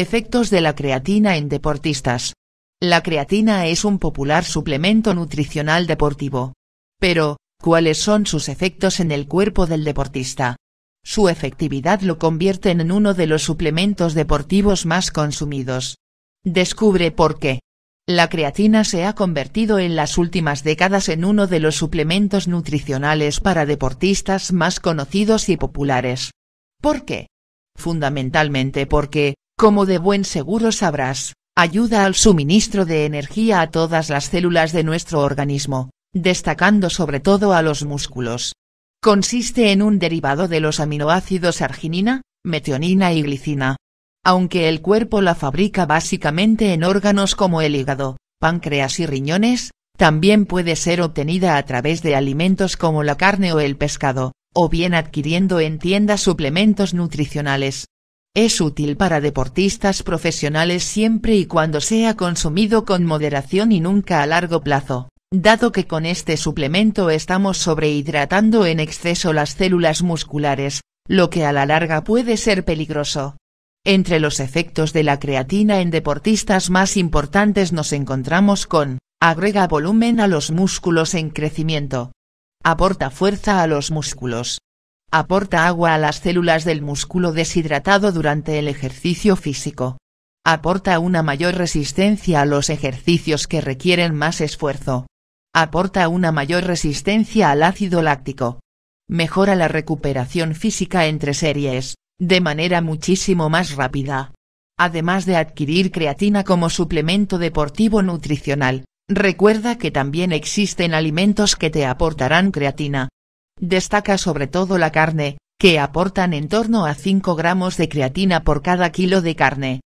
Efectos de la creatina en deportistas. La creatina es un popular suplemento nutricional deportivo. Pero, ¿cuáles son sus efectos en el cuerpo del deportista? Su efectividad lo convierte en uno de los suplementos deportivos más consumidos. Descubre por qué. La creatina se ha convertido en las últimas décadas en uno de los suplementos nutricionales para deportistas más conocidos y populares. ¿Por qué? Fundamentalmente porque, como de buen seguro sabrás, ayuda al suministro de energía a todas las células de nuestro organismo, destacando sobre todo a los músculos. Consiste en un derivado de los aminoácidos arginina, metionina y glicina. Aunque el cuerpo la fabrica básicamente en órganos como el hígado, páncreas y riñones, también puede ser obtenida a través de alimentos como la carne o el pescado, o bien adquiriendo en tiendas suplementos nutricionales. Es útil para deportistas profesionales siempre y cuando sea consumido con moderación y nunca a largo plazo, dado que con este suplemento estamos sobrehidratando en exceso las células musculares, lo que a la larga puede ser peligroso. Entre los efectos de la creatina en deportistas más importantes nos encontramos con, agrega volumen a los músculos en crecimiento. Aporta fuerza a los músculos, Aporta agua a las células del músculo deshidratado durante el ejercicio físico. Aporta una mayor resistencia a los ejercicios que requieren más esfuerzo. Aporta una mayor resistencia al ácido láctico. Mejora la recuperación física entre series, de manera muchísimo más rápida. Además de adquirir creatina como suplemento deportivo nutricional, recuerda que también existen alimentos que te aportarán creatina. Destaca sobre todo la carne, que aportan en torno a 5 gramos de creatina por cada kilo de carne,